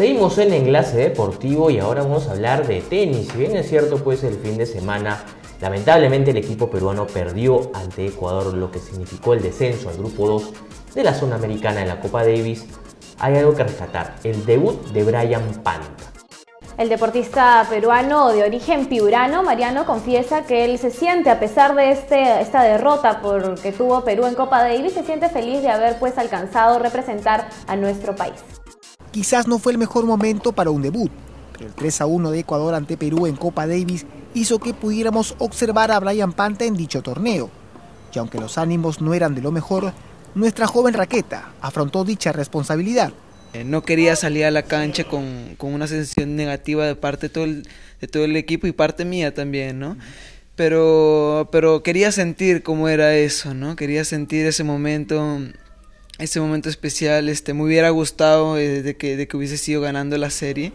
Seguimos en enlace deportivo y ahora vamos a hablar de tenis. Si bien es cierto, pues el fin de semana lamentablemente el equipo peruano perdió ante Ecuador, lo que significó el descenso al grupo 2 de la zona americana en la Copa Davis. Hay algo que rescatar, el debut de Brian Panta. El deportista peruano de origen piurano, Mariano, confiesa que él se siente, a pesar de este, esta derrota que tuvo Perú en Copa Davis, se siente feliz de haber pues alcanzado representar a nuestro país. Quizás no fue el mejor momento para un debut, pero el 3 a 1 de Ecuador ante Perú en Copa Davis hizo que pudiéramos observar a Brian Panta en dicho torneo. Y aunque los ánimos no eran de lo mejor, nuestra joven raqueta afrontó dicha responsabilidad. Eh, no quería salir a la cancha con, una sensación negativa de parte de todo, el, de todo el equipo y parte mía también, ¿no? Pero, pero quería sentir cómo era eso, ¿no? Quería sentir ese momento ese momento especial. Este, me hubiera gustado eh, de, que, hubiese sido ganando la serie,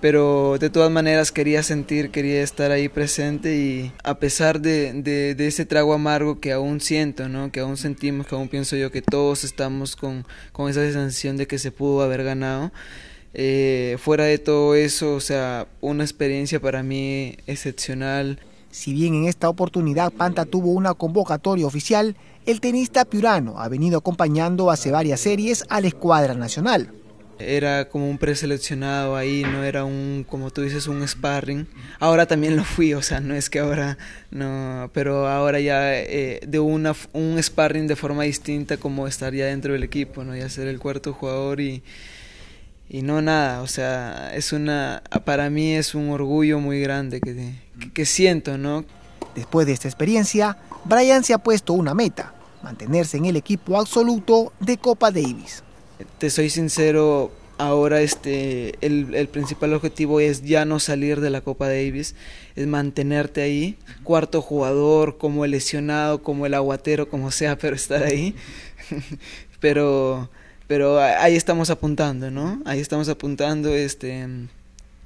pero de todas maneras quería sentir, quería estar ahí presente y a pesar de, ese trago amargo que aún siento, ¿no? que aún sentimos, que aún pienso yo que todos estamos con, esa sensación de que se pudo haber ganado. Eh, fuera de todo eso, o sea, una experiencia para mí excepcional. Si bien en esta oportunidad Panta tuvo una convocatoria oficial, el tenista piurano ha venido acompañando hace varias series a la escuadra nacional. Era como un preseleccionado ahí, no era un, como tú dices, un sparring. Ahora también lo fui, o sea, no es que ahora no, pero ahora ya eh, de una, un sparring de forma distinta como estar ya dentro del equipo, ¿no? Ya ser el cuarto jugador y, y no nada, o sea, es una, para mí es un orgullo muy grande que, siento, ¿no? Después de esta experiencia, Brian se ha puesto una meta, mantenerse en el equipo absoluto de Copa Davis. Te soy sincero, ahora este, el, principal objetivo es ya no salir de la Copa Davis, es mantenerte ahí, cuarto jugador, como el lesionado, como el aguatero, como sea, pero estar ahí. pero, pero ahí estamos apuntando, ¿no? Ahí estamos apuntando, este,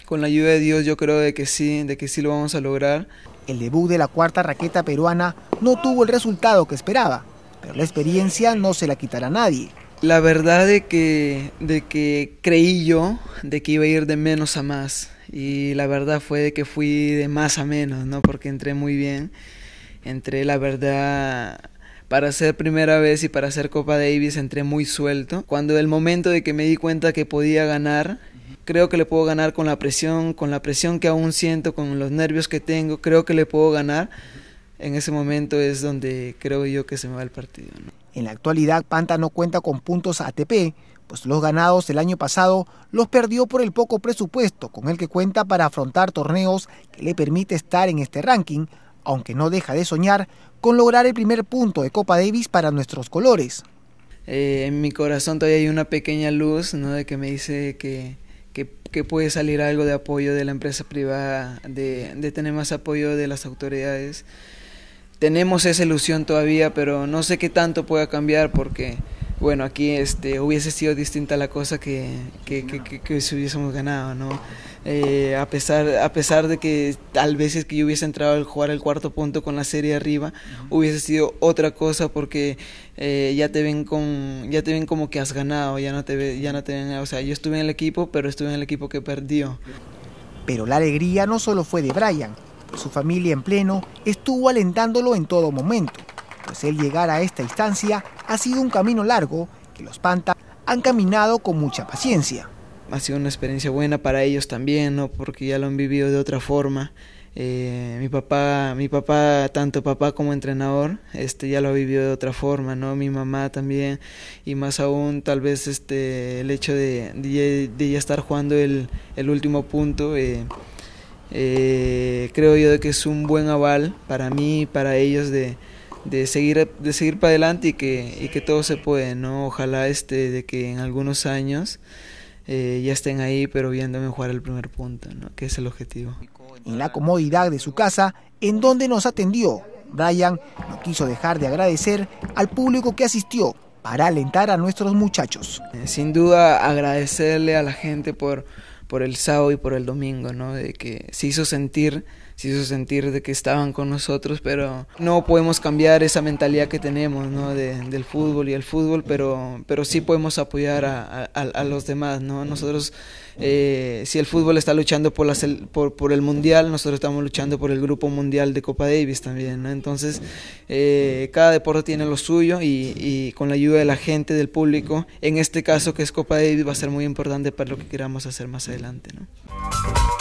con la ayuda de Dios yo creo de que sí, de que sí lo vamos a lograr. El debut de la cuarta raqueta peruana no tuvo el resultado que esperaba pero la experiencia no se la quitará nadie. La verdad de que, de que creí yo de que iba a ir de menos a más y la verdad fue de que fui de más a menos, ¿no? Porque entré muy bien, entré la verdad para ser primera vez y para hacer Copa Davis entré muy suelto. Cuando el momento de que me di cuenta que podía ganar, creo que le puedo ganar con la presión, con la presión que aún siento, con los nervios que tengo, creo que le puedo ganar en ese momento es donde creo yo que se me va el partido. En la actualidad, Panta no cuenta con puntos ATP, pues los ganados el año pasado los perdió por el poco presupuesto con el que cuenta para afrontar torneos que le permite estar en este ranking, aunque no deja de soñar con lograr el primer punto de Copa Davis para nuestros colores. Eh, en mi corazón todavía hay una pequeña luz ¿no? de que me dice que, que, puede salir algo de apoyo de la empresa privada, de tener más apoyo de las autoridades tenemos esa ilusión todavía, pero no sé qué tanto pueda cambiar porque, bueno, aquí este, hubiese sido distinta la cosa que, que, si hubiésemos ganado, ¿no? Eh, a, pesar, a pesar de que tal vez es que yo hubiese entrado a jugar el cuarto punto con la serie arriba, hubiese sido otra cosa porque eh, ya te ven con, ya te ven como que has ganado, ya no te ve, ya no te ven, o sea, yo estuve en el equipo, pero estuve en el equipo que perdió. Pero la alegría no solo fue de Brian, su familia en pleno estuvo alentándolo en todo momento, pues el llegar a esta instancia ha sido un camino largo que los Pantas han caminado con mucha paciencia. Ha sido una experiencia buena para ellos también, ¿no? porque ya lo han vivido de otra forma. Eh, mi papá, mi papá, tanto papá como entrenador, este ya lo ha vivido de otra forma, ¿no? Mi mamá también, y más aún tal vez este el hecho de, ya estar jugando el, último punto, eh, eh, creo yo de que es un buen aval para mí y para ellos de, de seguir de seguir para adelante y que, y que todo se puede, ¿no? Ojalá este de que en algunos años eh, ya estén ahí, pero viéndome jugar el primer punto, ¿no? Que es el objetivo. En la comodidad de su casa, en donde nos atendió, Brian no quiso dejar de agradecer al público que asistió para alentar a nuestros muchachos. Eh, sin duda agradecerle a la gente por por el sábado y por el domingo, ¿no? De que se hizo sentir hizo sentir de que estaban con nosotros, pero no podemos cambiar esa mentalidad que tenemos ¿no? del fútbol y el fútbol, pero, pero sí podemos apoyar a, los demás. ¿no? Nosotros, eh, si el fútbol está luchando por, por, el Mundial, nosotros estamos luchando por el Grupo Mundial de Copa Davis también. Entonces, eh, cada deporte tiene lo suyo y, con la ayuda de la gente, del público, en este caso que es Copa Davis, va a ser muy importante para lo que queramos hacer más adelante. ¿no?